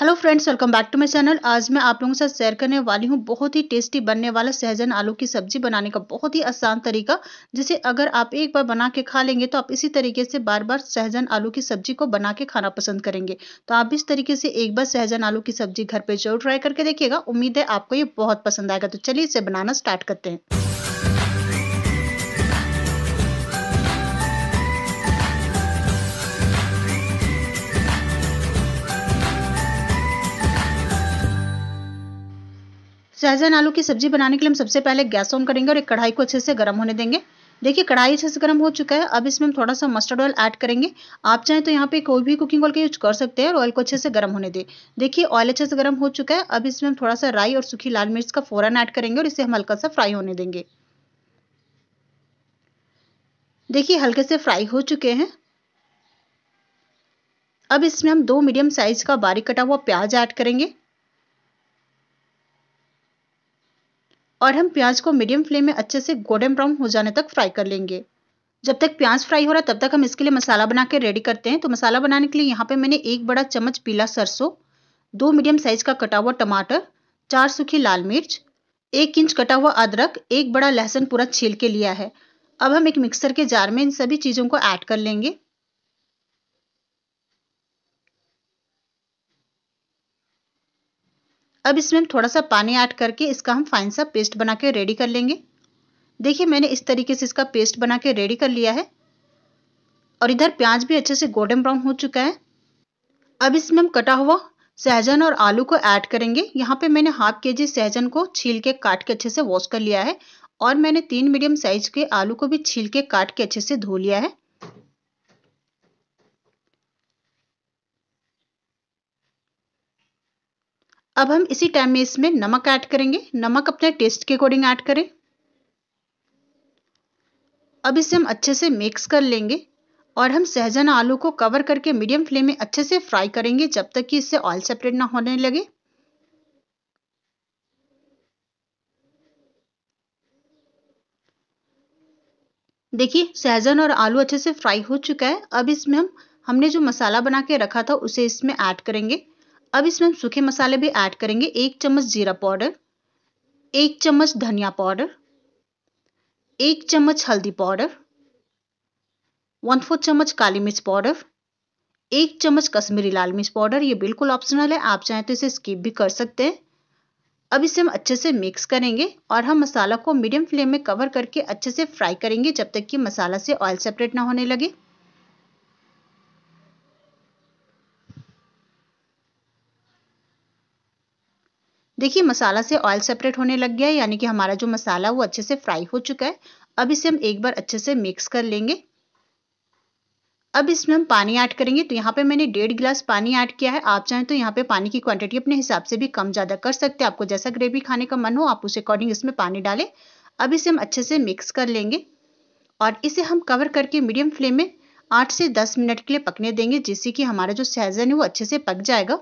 Hello friends welcome back to my channel आज मैं आप लोगों के साथ शेयर करने वाली हूँ बहुत ही टेस्टी बनने वाला सहजन आलू की सब्जी बनाने का बहुत ही आसान तरीका जिसे अगर आप एक बार बना के खा लेंगे तो आप इसी तरीके से बार बार सहजन आलू की सब्जी को बना के खाना पसंद करेंगे तो आप इस तरीके से एक बार सहजन आलू की सब्जी घर पर जरूर ट्राई करके देखिएगा उम्मीद है आपको ये बहुत पसंद आएगा तो चलिए इसे बनाना स्टार्ट करते हैं सहजन आलू की सब्जी बनाने के लिए हम सबसे पहले गैस ऑन करेंगे और एक कढ़ाई को अच्छे से गर्म होने देंगे देखिए कढ़ाई अच्छे से गर्म हो चुका है अब इसमें हम थोड़ा सा मस्टर्ड ऑयल ऐड करेंगे आप चाहें तो यहाँ पे कोई भी कुकिंग ऑयल का यूज कर सकते हैं और ऑयल को अच्छे से गर्म होने दे देखिए ऑयल अच्छे से गर्म हो चुका है अब इसमें हम थोड़ा सा राई और सूखी लाल मिर्च का फोरन ऐड करेंगे और इसे हम हल्का सा फ्राई होने देंगे देखिए हल्के से फ्राई हो चुके हैं अब इसमें हम दो मीडियम साइज का बारीक कटा हुआ प्याज ऐड करेंगे और हम प्याज को मीडियम फ्लेम में अच्छे से गोल्डन ब्राउन हो जाने तक फ्राई कर लेंगे जब तक प्याज फ्राई हो रहा है तब तक हम इसके लिए मसाला बना के रेडी करते हैं तो मसाला बनाने के लिए यहाँ पे मैंने एक बड़ा चम्मच पीला सरसों दो मीडियम साइज का कटा हुआ टमाटर चार सूखी लाल मिर्च एक इंच कटा हुआ अदरक एक बड़ा लहसुन पूरा छील के लिया है अब हम एक मिक्सर के जार में इन सभी चीज़ों को ऐड कर लेंगे अब इसमें हम थोड़ा सा पानी ऐड करके इसका हम फाइन सा पेस्ट बना के रेडी कर लेंगे देखिए मैंने इस तरीके से इसका पेस्ट बना के रेडी कर लिया है और इधर प्याज भी अच्छे से गोल्डन ब्राउन हो चुका है अब इसमें हम कटा हुआ सहजन और आलू को ऐड करेंगे यहाँ पे मैंने हाफ के जी सहजन को छील के काट के अच्छे से वॉश कर लिया है और मैंने तीन मीडियम साइज के आलू को भी छील के काट के अच्छे से धो लिया है अब हम इसी टाइम में इसमें नमक ऐड करेंगे नमक अपने टेस्ट के अकॉर्डिंग ऐड करें अब इसे हम अच्छे से मिक्स कर लेंगे और हम सहजन आलू को कवर करके मीडियम फ्लेम में अच्छे से फ्राई करेंगे जब तक कि इससे ऑयल सेपरेट ना होने लगे देखिए सहजन और आलू अच्छे से फ्राई हो चुका है अब इसमें हम हमने जो मसाला बना के रखा था उसे इसमें ऐड करेंगे अब इसमें हम सूखे मसाले भी ऐड करेंगे एक चम्मच जीरा पाउडर एक चम्मच धनिया पाउडर एक चम्मच हल्दी पाउडर वन फोर चम्मच काली मिर्च पाउडर एक चम्मच कश्मीरी लाल मिर्च पाउडर ये बिल्कुल ऑप्शनल है आप चाहें तो इसे स्किप भी कर सकते हैं अब इसे हम अच्छे से मिक्स करेंगे और हम मसाला को मीडियम फ्लेम में कवर करके अच्छे से फ्राई करेंगे जब तक कि मसाला से ऑयल सेपरेट ना होने लगे देखिए मसाला से ऑयल सेपरेट होने लग गया है यानी कि हमारा जो मसाला वो अच्छे से फ्राई हो चुका है अब इसे हम एक बार अच्छे से मिक्स कर लेंगे अब इसमें हम पानी ऐड करेंगे तो यहाँ पे मैंने डेढ़ गिलास पानी ऐड किया है आप चाहें तो यहाँ पे पानी की क्वांटिटी अपने हिसाब से भी कम ज़्यादा कर सकते हैं आपको जैसा ग्रेवी खाने का मन हो आप उस अकॉर्डिंग इसमें पानी डालें अब इसे हम अच्छे से मिक्स कर लेंगे और इसे हम कवर करके मीडियम फ्लेम में आठ से दस मिनट के लिए पकने देंगे जिससे कि हमारा जो सहजन है वो अच्छे से पक जाएगा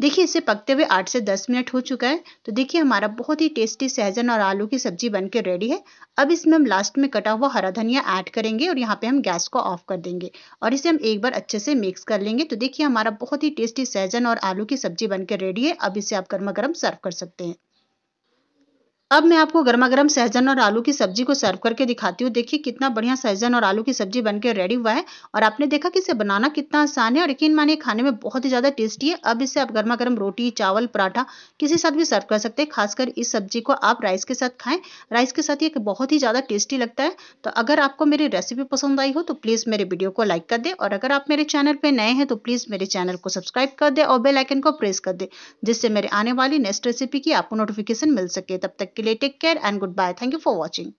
देखिए इसे पकते हुए आठ से दस मिनट हो चुका है तो देखिए हमारा बहुत ही टेस्टी सहजन और आलू की सब्जी बनकर रेडी है अब इसमें हम लास्ट में कटा हुआ हरा धनिया ऐड करेंगे और यहाँ पे हम गैस को ऑफ कर देंगे और इसे हम एक बार अच्छे से मिक्स कर लेंगे तो देखिए हमारा बहुत ही टेस्टी सहजन और आलू की सब्जी बनकर रेडी है अब इसे आप गर्मा गर्म सर्व कर सकते हैं अब मैं आपको गर्मा गर्म सहजन और आलू की सब्जी को सर्व करके दिखाती हूँ देखिए कितना बढ़िया सहजन और आलू की सब्जी बनकर रेडी हुआ है और आपने देखा कि इसे बनाना कितना आसान है और यकीन मानिए खाने में बहुत ही ज़्यादा टेस्टी है अब इसे आप गर्मा गर्म रोटी चावल पराठा किसी साथ भी सर्व कर सकते हैं खासकर इस सब्जी को आप राइस के साथ खाएं राइस के साथ ये बहुत ही ज़्यादा टेस्टी लगता है तो अगर आपको मेरी रेसिपी पसंद आई हो तो प्लीज़ मेरे वीडियो को लाइक कर दे और अगर आप मेरे चैनल पर नए हैं तो प्लीज़ मेरे चैनल को सब्सक्राइब कर दे और बेलाइकन को प्रेस कर दे जिससे मेरे आने वाली नेक्स्ट रेसिपी की आपको नोटिफिकेशन मिल सके तब तक के till take care and goodbye. Thank you for watching.